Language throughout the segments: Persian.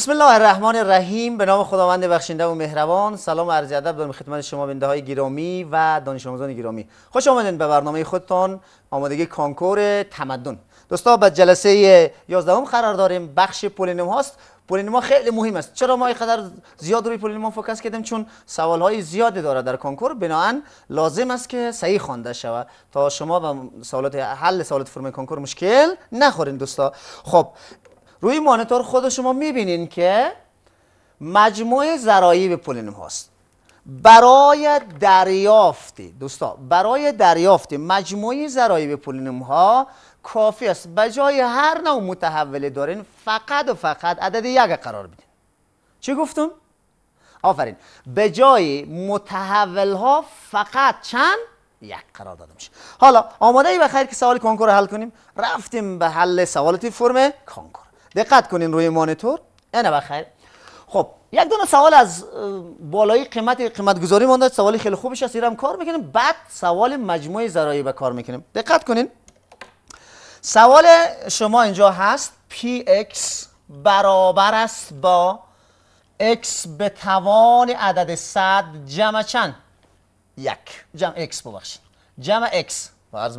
بسم الله الرحمن الرحیم به نام خداوند بخشنده و مهربان سلام عرض ادب دارم خدمت شما بنده های گرامی و دانش آموزان گرامی خوش آمدین به برنامه خودتان آمادگی کانکور تمدن دوستا به جلسه 11 قرار داریم بخش پولینوم هاست ها خیلی مهم است چرا ما اینقدر زیاد روی پولینوم فوکس کردیم چون سوال های زیادی داره در کنکور بناهن لازم است که صحیح خوانده شود تا شما به سوالات حل سوالات فرم کنکور مشکل نخورین دوستا خب روی مانیتور خود شما میبینین که مجموع به پولینوم هاست برای دریافت دوستا برای دریافت مجموعی به پولینوم ها کافی است به جای هر نوع متحول دارین فقط و فقط عدد یک قرار بدین چی گفتم آفرین به جای متحول ها فقط چند یک قرار داده میشه حالا آماده ای بخیر که سوال کنکور حل کنیم رفتیم به حل سوالتی فرم کنکور دقت کنین روی مانیتور انا بخیر خب یک دونه سوال از بالای قیمت قیمت گذاری مونده سوالی خیلی خوبش هست هم کار میکنیم بعد سوال مجموعه زرایی به کار میکنیم دقت کنین سوال شما اینجا هست px برابر است با x به توان عدد 100 جمع چند یک جمع x ببخشید جمع x با عرض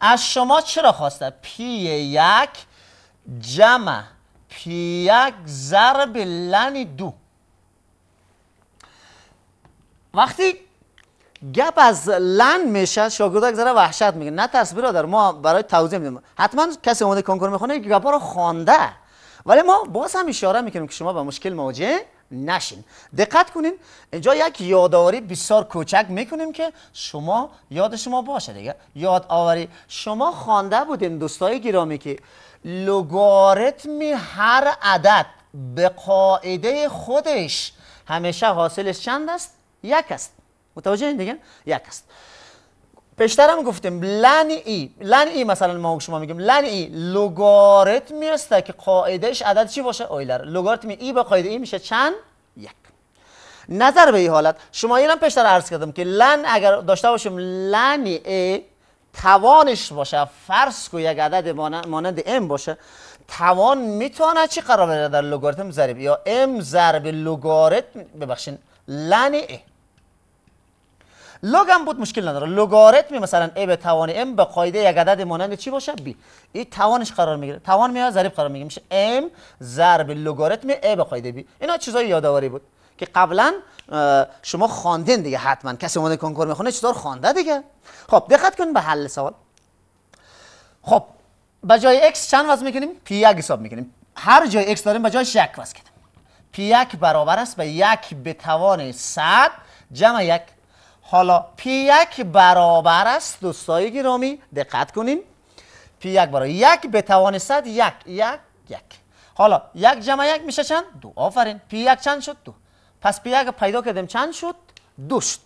از شما چرا خواسته p یک جمع پی یک ضرب لن دو وقتی گپ از لن میشه شاگردک ذره وحشت میگه نه ترس برادر ما برای توضیح میدیم حتما کسی اومده کنکور میخونه که گپ رو خوانده ولی ما باز هم اشاره میکنیم که شما به مشکل مواجه نشین دقت کنین اینجا یک یادآوری بسیار کوچک میکنیم که شما یاد شما باشه دیگه یادآوری شما خوانده بودین دوستای گرامی که لوگاریتم هر عدد به قاعده خودش همیشه حاصلش چند است؟ یک است متوجه این دیگه؟ یک است پیشتر هم گفتیم لن ای لن ای مثلا ما شما میگیم لن ای لوگاریتمی است که قاعدهش عدد چی باشه اویلر لوگاریتم ای به قاعده ای میشه چند یک نظر به این حالت شما اینم پیشتر عرض کردم که لن اگر داشته باشیم لن ای توانش باشه فرض کو یک عدد مانند m باشه توان میتونه چی قرار بده در لوگاریتم زریب یا m ضرب لوگاریتم ببخشین لن ای لگ بود مشکل نداره لوگاریتم مثلا ای به توان m به قاعده یک عدد مانند چی باشه بی این توانش قرار میگیره توان میاد ضرب قرار میگیره میشه m ضرب لوگاریتم ای به قاعده بی اینا چیزای یاداوری بود که قبلا شما خواندین دیگه حتما کسی اومده کنکور میخونه چطور خوانده دیگه خب دقت کن به حل سوال خب به جای x چند وزن میکنیم پی یک حساب میکنیم هر جای x داریم به جای یک وزن کنیم پی یک برابر است به یک به توان 100 جمع یک حالا پی یک برابر است دوستای گرامی دقت کنین پی یک برابر یک به توان 100 یک یک یک حالا یک جمع یک میشه چند دو آفرین پی یک چند شد دو پس بیا پیدا کردیم چند شد دو شد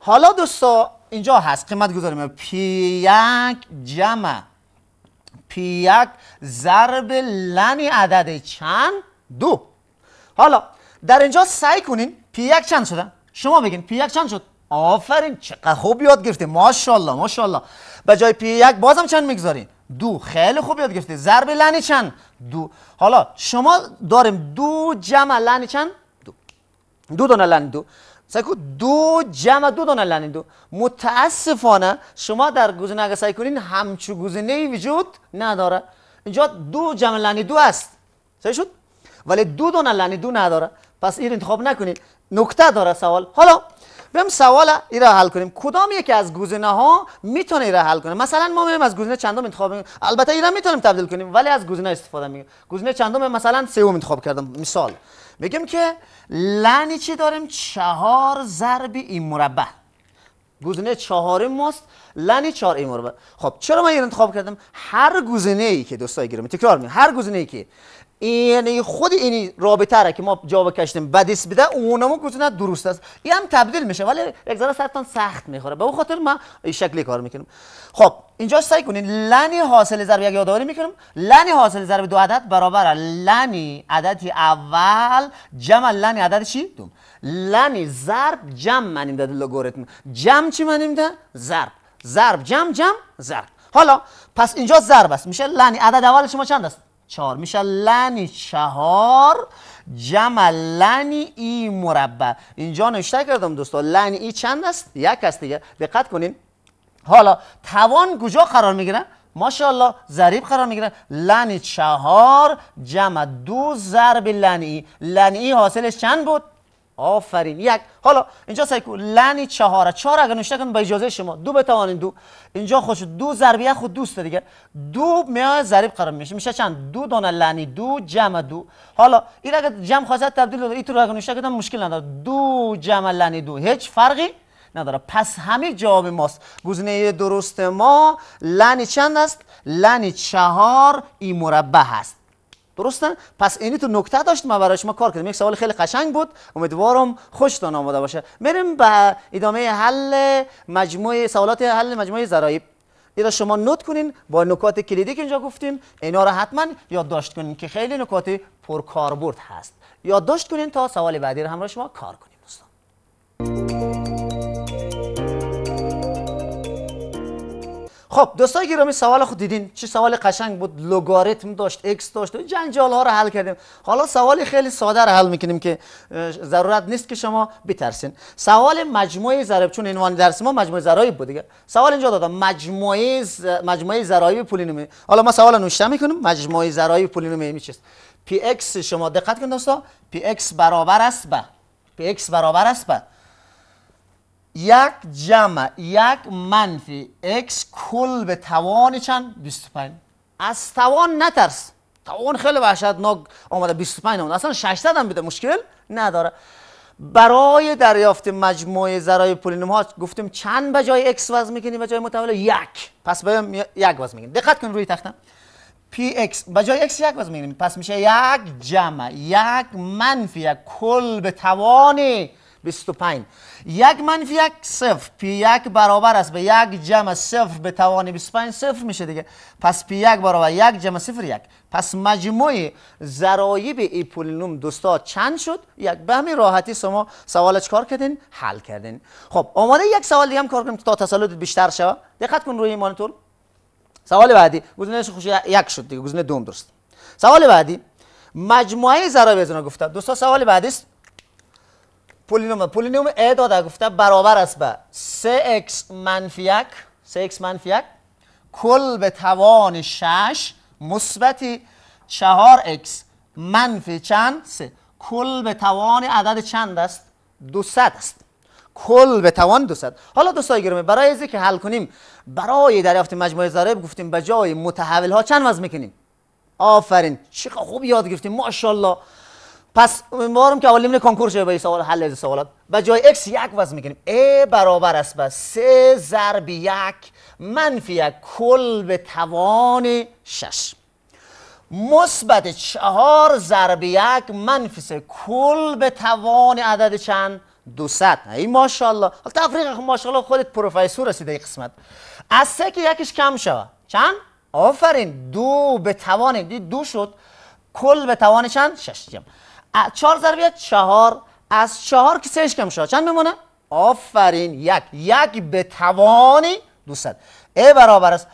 حالا دوستا اینجا هست قیمت گذاریم پی یک جمع پی یک ضرب لنی عدد چند دو حالا در اینجا سعی کنین پی یک چند شده شما بگین پی یک چند شد آفرین چقدر خوب یاد گرفتی ماشاءالله ماشاءالله به جای پی یک بازم چند میگذارین دو خیلی خوب یاد گرفته ضرب لنی چند دو حالا شما داریم دو جمع لنی چند دو دونه لند دو سعی دو جمع دو دونه لند دو متاسفانه شما در گزینه اگه سعی کنین همچو گزینه ای وجود نداره اینجا دو جمع لند دو است سعی شد ولی دو دونه لند دو نداره پس این انتخاب نکنید نکته داره سوال حالا بیم سوال ای را حل کنیم کدام یکی از گزینه ها میتونه ای را حل کنه مثلا ما میایم از گزینه چندم انتخاب میکنیم البته ای را میتونیم تبدیل کنیم ولی از گزینه استفاده میکنیم گزینه چندم مثلا سوم انتخاب کردم مثال میگم که لنی چی داریم چهار ضرب این مربع گزینه چهاری ماست لنی چهار این مربع خب چرا من این انتخاب کردم هر گزینه ای که دوستای گرامی تکرار می هر گزینه ای که یعنی خود این رابطه را که ما جا بکشتیم بدیس بده اونم کوچنا درست است این هم تبدیل میشه ولی یک ذره سرتان سخت میخوره به اون خاطر ما شکلی کار میکنم خب اینجا سعی کنین لنی حاصل ضرب یک یادآوری میکنم لنی حاصل ضرب دو عدد برابر لنی عدد اول جمع لنی عدد چی دوم لنی ضرب جمع من داده لگوریتم جمع چی من ده ضرب ضرب جمع جمع ضرب حالا پس اینجا ضرب است میشه لنی عدد اول شما چند است چهار میشه لنی چهار جمع لنی ای مربع اینجا نوشته کردم دوستان لنی ای چند است یک است دیگه دقت کنین حالا توان کجا قرار میگیره ماشاءالله ضریب قرار میگیره لنی چهار جمع دو ضرب لنی لنی حاصلش چند بود آفرین یک حالا اینجا سایکو لنی چهاره چهار اگر نوشته کنید با اجازه شما دو بتوانید دو اینجا خوش دو ضرب خود دوست دیگه دو میای ضرب قرار میشه میشه چند دو دانه لنی دو جمع دو حالا این اگر جمع خواست تبدیل این طور اگر نوشته کنم مشکل نداره دو جمع لنی دو هیچ فرقی نداره پس همه جواب ماست گزینه درست ما لنی چند است لنی چهار ای مربع هست درسته پس اینی تو نکته داشت ما برای شما کار کردیم یک سوال خیلی قشنگ بود امیدوارم خوشتون آمده باشه بریم به ادامه حل مجموعه سوالات حل مجموعه ضرایب اینا شما نوت کنین با نکات کلیدی که اینجا گفتیم اینا رو حتما یادداشت کنین که خیلی نکات پرکاربرد هست یادداشت کنین تا سوال بعدی رو همراه شما کار کنیم دوستان خب دوستای گرامی سوال خود دیدین چه سوال قشنگ بود لوگاریتم داشت اکس داشت جنجال ها رو حل کردیم حالا سوال خیلی ساده رو حل میکنیم که ضرورت نیست که شما بترسین سوال مجموعه ضرب چون عنوان درس ما مجموعه ضرایب بود دیگه سوال اینجا دادم مجموعه ز... مجموعه پولینومی حالا ما سوال نوشته میکنیم مجموعه ضرایب پولینومی می چیست پی اکس شما دقت کن دوستا پی برابر است به پی برابر است به یک جمع یک منفی x کل به توان چند 25 از توان نترس توان خیلی وحشتناک آمده 25 آمده اصلا 600 هم بده مشکل نداره برای دریافت مجموعه ذرای پولینوم ها گفتیم چند به جای x وزن میکنیم به جای متحول یک پس به یک وزن میکنیم دقت کن روی تختم px به جای x یک وزن میکنیم پس میشه یک جمع یک منفی یک کل به توانی 25 یک منفی یک صفر پی یک برابر است به یک جمع صفر به توان 25 صفر میشه دیگه پس پی یک برابر یک جمع صفر یک پس مجموع به ای پولینوم دوستا چند شد یک به همین راحتی شما سوال چکار کردین حل کردین خب آماده یک سوال دیگه هم کار کنیم تا تسلطت بیشتر شوه دقت کن روی مانیتور سوال بعدی گزینه خوش یک شد دیگه گزینه دوم درست سوال بعدی مجموعه ضرایب از گفته دوستا سوال بعدی است پولینوم پولینوم ا داده گفته برابر است به 3x منفی 1 3x منفی 1 کل به توان 6 مثبت 4x منفی چند 3 کل به توان عدد چند است 200 است کل به توان 200 حالا دوستای گرامی برای از که حل کنیم برای دریافت مجموعه ضرب گفتیم به جای متحول ها چند وزن میکنیم آفرین چقدر خوب یاد گرفتیم ماشاءالله پس امیدوارم که اولین کنکور شده به سوال حل از سوالات و جای x یک وزن میکنیم a برابر است به 3 ضرب یک منفی یک کل به توان 6 مثبت 4 ضرب یک منفی 3 کل به توان عدد چند 200 ای ماشاءالله حالا تفریق خب ماشاءالله خودت پروفسور هستی این قسمت از سه که یکش کم شوه چند آفرین دو به توان دو شد کل به توان چند 6 چهار ضرب چهار از چهار که سهش کم شد چند میمونه؟ آفرین یک یک به توانی دو سد ای برابر است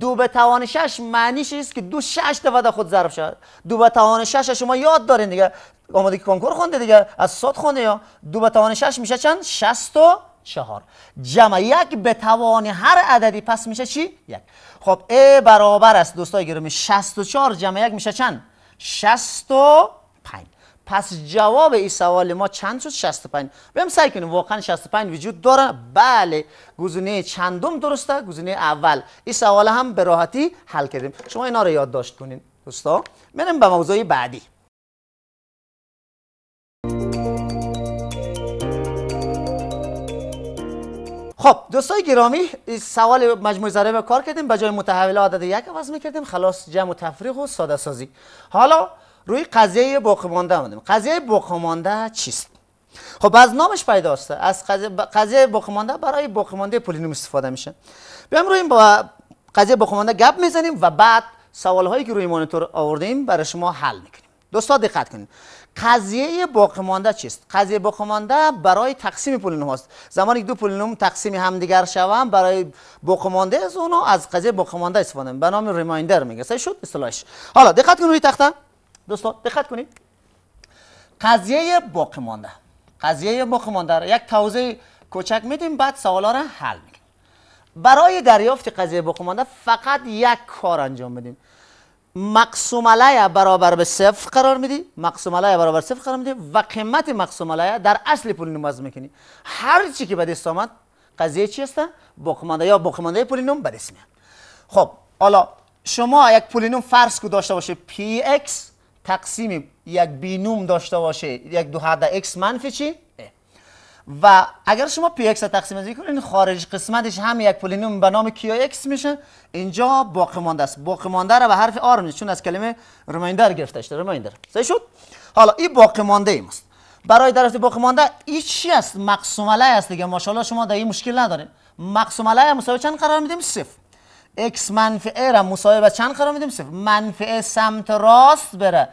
دو به توان شش معنیش است که دو شش دفعه خود ضرب شد دو به توان شش شما یاد دارین دیگه آماده که کنکور خونده دیگه از صد خونده یا دو به توان شش میشه چند؟ شست و چهار جمع یک به توان هر عددی پس میشه چی؟ یک خب ای برابر است دوستای گرامی چهار جمع یک میشه چند؟ 65 پس جواب این سوال ما چند شد 65 بریم سعی کنیم واقعا 65 وجود داره بله گزینه چندم درسته گزینه اول این سوال هم به راحتی حل کردیم شما اینا رو یادداشت کنین دوستا بریم به موضوع بعدی خب دوستای گرامی سوال مجموع به کار کردیم به جای متحول عدد یک عوض میکردیم خلاص جمع و تفریق و ساده سازی حالا روی قضیه باقی مانده آمدیم قضیه باقی چیست خب از نامش پیداسته از قضیه باقی مانده برای باقی مانده پولینوم استفاده میشه بیام روی با قضیه باقی گپ میزنیم و بعد سوال هایی که روی مانیتور آوردیم برای شما حل میکنیم دوستان دقت کنید قضیه باقی مانده چیست قضیه باقی مانده برای تقسیم پولینوم هاست زمانی که دو پولینوم تقسیم همدیگر شوم برای باقی مانده از اونو از قضیه باقی مانده استفاده به نام ریمایندر میگه شد اصطلاحش حالا دقت کنید روی تخته دوستان دقت کنید قضیه باقی مانده قضیه باقی مانده یک توضیح کوچک میدیم بعد سوالا را حل میکنیم برای دریافت قضیه باقی مانده فقط یک کار انجام بدیم مقسوم علیه برابر به صفر قرار میدی مقسوم علیه برابر صفر قرار میدی و قیمت مقسوم علیه در اصل نماز میکنی هر چی که به دست آمد قضیه چی است باقی مانده یا باقی مانده پولینوم به میاد خب حالا شما یک پولینوم فرض کو داشته باشه پی تقسیم یک بینوم داشته باشه یک دو حد x منفی چی؟ و اگر شما پی اکس تقسیم از کنین خارج قسمتش هم یک پولینوم به نام کیا اکس میشه اینجا باقی مانده است باقی مانده را به حرف آر میشه چون از کلمه ریمایندر گرفته شده ریمایندر صحیح شد حالا این باقی مانده ای برای درست باقی مانده این چی است مقسوم علیه است دیگه ماشاءالله شما در این مشکل ندارین مقسوم علیه مساوی چند قرار میدیم صفر x منفعه را مساوی با چند قرار میدیم صفر منفعه سمت راست بره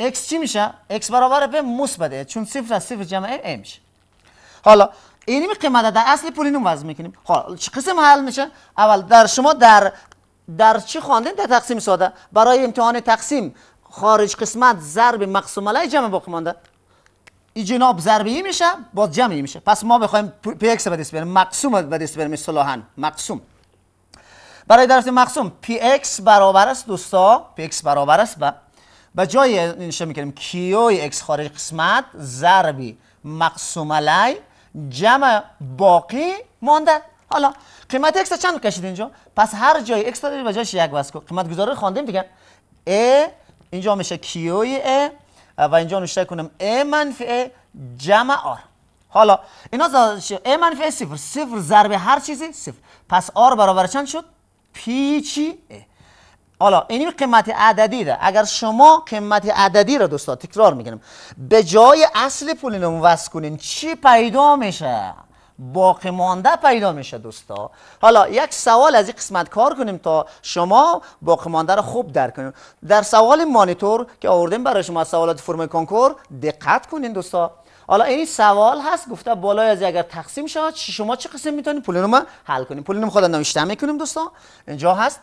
x چی میشه x برابر به مثبته چون صفر از صفر جمع a میشه حالا اینی قیمت در اصل پولینوم وضع میکنیم حالا چه قسم حل میشه اول در شما در در چی خواندین در تقسیم ساده برای امتحان تقسیم خارج قسمت ضرب مقسوم علیه جمع باقی مانده ای جناب ضربی میشه با جمعی میشه پس ما بخوایم پی اکس به بریم مقسوم به بریم مقسوم برای درس مقسوم اکس برابر است دوستا اکس برابر است و با جای این میکنیم کیوی اکس خارج قسمت ضربی مقسوم علی جمع باقی مانده حالا قیمت x چند کشید اینجا پس هر جای اکس دارید به جایش یک بس قیمت گذاری خواندیم دیگه ا اینجا میشه کیوی ا و اینجا نوشته کنم a منفی ا جمع آر حالا اینا a منفی a صفر صفر ضرب هر چیزی صفر پس r برابر چند شد پیچی حالا این قیمت عددی ده اگر شما قیمت عددی را دوستا تکرار میکنم به جای اصل پولینوم وصل کنین چی پیدا میشه باقی مانده پیدا میشه دوستا حالا یک سوال از این قسمت کار کنیم تا شما باقی مانده رو خوب درک کنیم در سوال مانیتور که آوردیم برای شما سوالات فرم کنکور دقت کنین دوستا حالا این سوال هست گفته بالای از اگر تقسیم شود شما چه قسم میتونید ما حل کنیم پولینوم خود نوشته میکنیم دوستان اینجا هست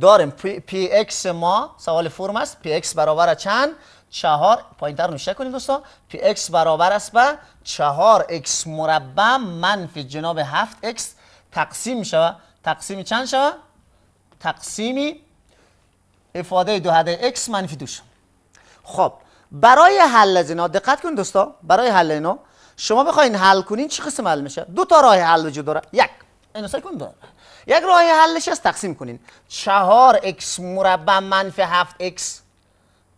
داریم پی اکس ما سوال فرم است پی اکس برابر چند چهار پایین تر نوشته کنید دوستان پی اکس برابر است به چهار اکس مربع منفی جناب هفت اکس تقسیم شود تقسیم چند شود تقسیمی افاده دو هده اکس منفی دو خب برای حل از اینا دقت کن دوستا برای حل اینا شما بخواین حل کنین چی قسم حل میشه دو تا راه حل وجود داره یک اینو سعی کن داره یک راه حلش است تقسیم کنین 4 x مربع منفی 7 x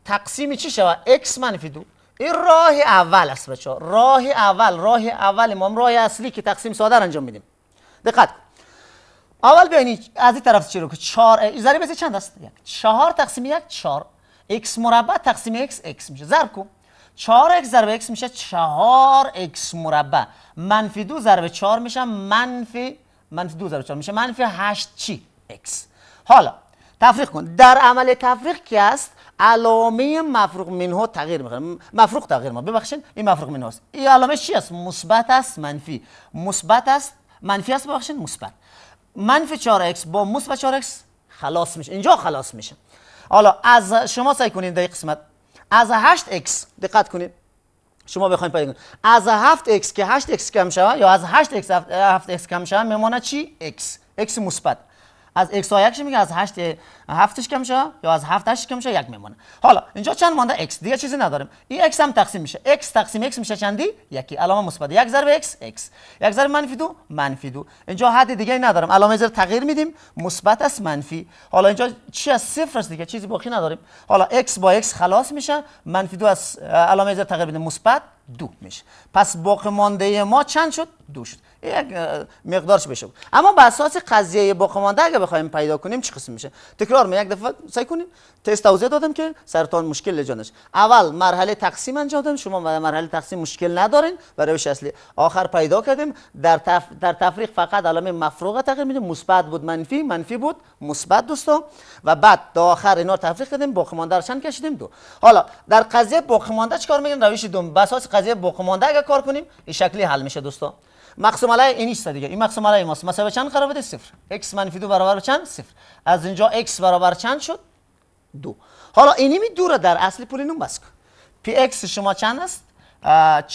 تقسیم چی شوه x منفی 2 این راه اول است بچه راه اول راه اول ما راه اصلی که تقسیم ساده انجام میدیم دقت کن اول بیانی از این طرف چی رو که 4 بس چند است یک 4 تقسیم یک 4 x مربع تقسیم x x میشه ضرب کن 4 x ضرب x میشه 4 x مربع منفی 2 ضرب 4 میشه منفی منفی 2 ضرب 4 میشه منفی 8 چی x حالا تفریق کن در عمل تفریق که است علامه مفروق ها تغییر میکنه مفروق تغییر ما ببخشید این مفروق منه است این علامه چی است مثبت است منفی مثبت است منفی است ببخشید مثبت منفی 4x با مثبت 4x خلاص میشه اینجا خلاص میشه حالا از شما سعی کنید در قسمت از 8 x دقت کنید شما بخواید پیدا کنید از 7 x که 8 x کم شود یا از 8 x 7 x کم شود میمونه چی x x مثبت از x تا یکش میگه از 8 7 کم شه یا از 7 هشتش کم شه یک میمونه حالا اینجا چند مانده x دیگه چیزی نداریم این x هم تقسیم میشه x تقسیم x میشه چندی یکی علامه مثبت یک ضرب x x یک ضرب منفی دو منفی دو اینجا حد دیگه ای ندارم علامه زیر تغییر میدیم مثبت است منفی حالا اینجا چی از صفر است دیگه چیزی باقی نداریم حالا x با x خلاص میشه منفی دو از علامه زیر تغییر میدیم مثبت دو میشه پس باقی مانده ما چند شد شد یک مقدارش بشه اما به اساس قضیه باقی مانده اگه بخوایم پیدا کنیم چی قسم میشه تکرار می یک دفعه سعی کنیم تست توضیح دادم که سرطان مشکل لجانش اول مرحله تقسیم انجام دادم شما در مرحله تقسیم مشکل ندارین و روش اصلی آخر پیدا کردیم در تف... در تفریق فقط علامه مفروغه تغییر میدیم مثبت بود منفی منفی بود مثبت دوستا و بعد تا آخر اینا تفریق کردیم باقی مانده رو کشیدیم دو حالا در قضیه باقی مانده چیکار میگیم روش دوم بر قضیه باقی مانده اگه کار کنیم این شکلی حل میشه دوستا مقسوم علیه این نیست دیگه این مقسوم علیه ماست مثلا چند قرار بده صفر x منفی دو برابر چند صفر از اینجا x برابر چند شد دو حالا اینی دو دوره در اصل پولینوم بس کن پی x شما چند است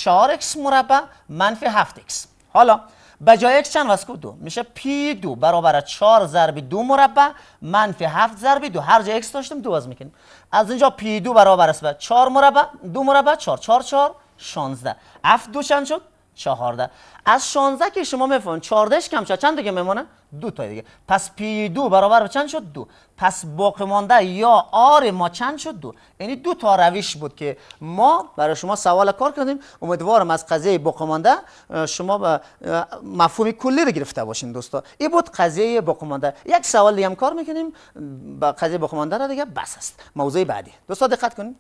4x مربع منفی 7x حالا به جای x چند واسه دو میشه پی دو برابر 4 ضرب دو مربع منفی 7 ضرب دو هر جا x داشتیم دو از میکنیم از اینجا پی دو برابر است به 4 مربع دو مربع 4 4 4 16 7 دو چند شد چهارده از شانزده که شما میفهم چهاردهش کم شد چند دیگه میمونه دو تا دیگه پس پی دو برابر چند شد دو پس باقی یا آر ما چند شد دو یعنی دو تا رویش بود که ما برای شما سوال کار کردیم امیدوارم از قضیه باقی شما به مفهوم کلی رو گرفته باشین دوستا این بود قضیه باقی یک سوال دیگه هم کار میکنیم با قضیه باقی مانده را دیگه بس است موضوع بعدی دوستا دقت کنیم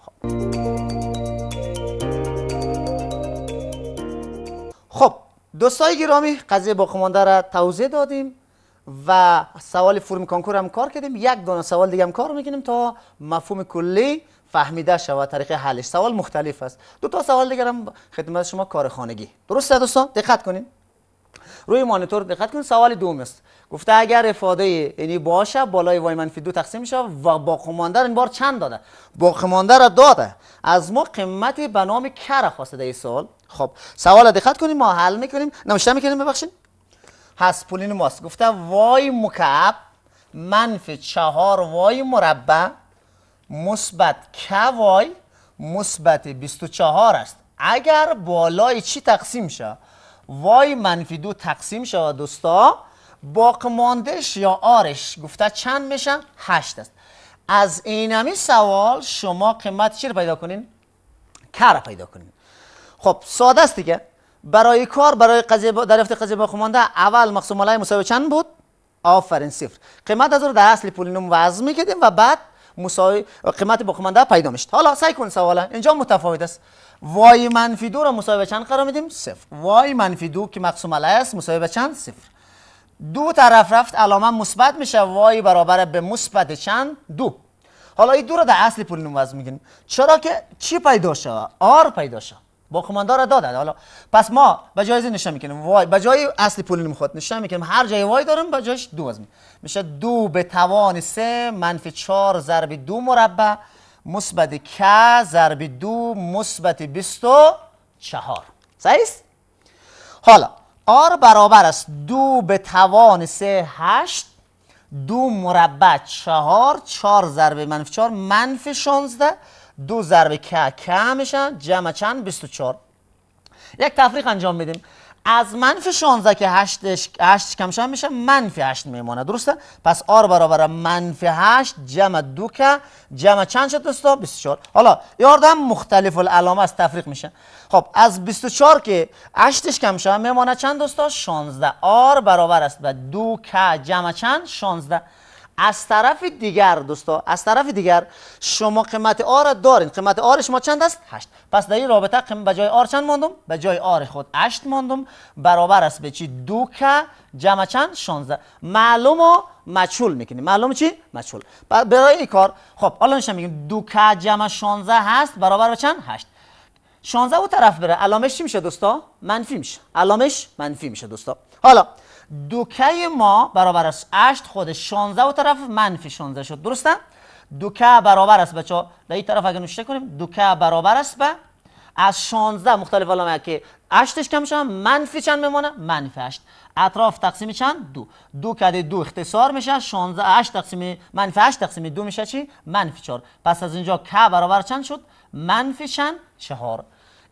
خب. دوستای گرامی قضیه با را توضیح دادیم و سوال فرم کنکور هم کار کردیم یک دانه سوال دیگه هم کار میکنیم تا مفهوم کلی فهمیده شود طریق حلش سوال مختلف است دو تا سوال دیگه هم خدمت شما کار خانگی درسته دوستان دقت کنیم روی مانیتور دقت کن سوال دوم است گفته اگر افاده یعنی باشه بالای وای منفی دو تقسیم میشه و با قماندر این بار چند داده با قماندر داده از ما قیمت به نام کر خواسته ده سوال خب سوال دقت کنیم ما حل میکنیم نوشتم میکنیم ببخشید هست پولین ماست گفته وای مکعب منفی چهار وای مربع مثبت ک وای مثبت 24 است اگر بالای چی تقسیم شه وای منفی دو تقسیم شود دوستا باقماندهش یا آرش گفته چند میشه؟ هشت است از اینمی سوال شما قیمت چی رو پیدا کنین؟ کر پیدا کنین خب ساده است دیگه برای کار برای قضیب... دریافت قضیه باقمانده مانده اول مقسوم های مساوی چند بود آفرین صفر قیمت از رو در اصل پولینوم وزن کردیم و بعد مساوی قیمت بخمنده پیدا میشه حالا سعی کن سوالا اینجا متفاوت است وای منفی دو را مساوی چند قرار میدیم صفر وای منفی دو که مقسوم علیه است مساوی چند صفر دو طرف رفت علامه مثبت میشه وای برابر به مثبت چند دو حالا این دو را در اصل پولینوم وزن میگیم چرا که چی پیدا شوه آر پیدا شوه با کماندار را حالا پس ما به جایزه نشان میکنیم وای به جای اصلی پول نمیخواد نشان میکنیم هر جای وای داریم به جایش دو از میشه دو به توان سه منفی چار ضرب دو مربع مثبت که ضرب دو مثبت چهار صحیح سعیست؟ حالا آر برابر است دو به توان سه هشت دو مربع چهار چهار ضرب منفی چهار منفی شانزده دو ضرب که که میشن جمع چند 24 یک تفریق انجام بدیم از منفی 16 که 8 8 کم شدن میشه منفی 8 میمانه درسته پس آر برابر منفی 8 جمع 2 که جمع چند شد دوستا 24 حالا هم مختلف العلامه از تفریق میشه خب از 24 که 8 کم شدن میمونه چند دوستا 16 آر برابر است به 2 که جمع چند 16 از طرف دیگر دوستا از طرف دیگر شما قیمت آر دارین قیمت آر شما چند است 8 پس در این رابطه به جای آر چند ماندم به جای آر خود 8 ماندم برابر است به چی دو که جمع چند 16 معلومو مجهول میکنیم معلوم چی مجهول برای این کار خب حالا میشه میگیم دو که جمع 16 هست برابر به چند 8 16 او طرف بره علامش چی میشه دوستا منفی میشه علامش منفی میشه دوستا حالا دوکه ما برابر است 8 خود 16 و طرف منفی 16 شد درسته دوکه برابر است بچه در این طرف اگه نوشته کنیم دوکه برابر است به از 16 مختلف علامه که 8 کم شد منفی چند میمونه منفی 8 اطراف تقسیم چند دو دو کده دو اختصار میشه 16 8 تقسیم منفی 8 تقسیم دو میشه چی منفی 4 پس از اینجا که برابر چند شد منفی چند 4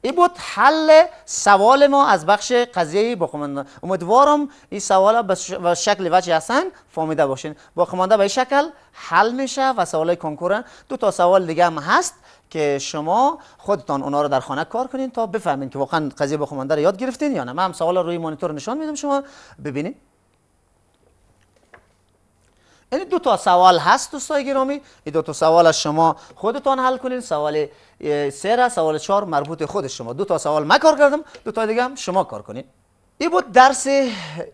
این بود حل سوال ما از بخش قضیه باقیمانده امیدوارم این سوال به شکل وجه حسن فهمیده باشین خمانده به این شکل حل میشه و سوال کنکور دو تا سوال دیگه هم هست که شما خودتان اونا رو در خانه کار کنین تا بفهمین که واقعا قضیه باقیمانده رو یاد گرفتین یا نه من هم سوال روی مانیتور نشان میدم شما ببینید این یعنی دو تا سوال هست دوستای گرامی این دو تا سوال از شما خودتان حل کنین سوال سه را سوال چهار مربوط خود شما دو تا سوال من کار کردم دو تا دیگه هم شما کار کنین این بود درس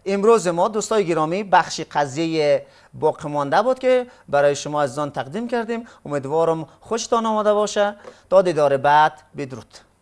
امروز ما دوستای گرامی بخش قضیه باقی مانده بود که برای شما از آن تقدیم کردیم امیدوارم خوشتان آمده باشه تا دیدار بعد بدرود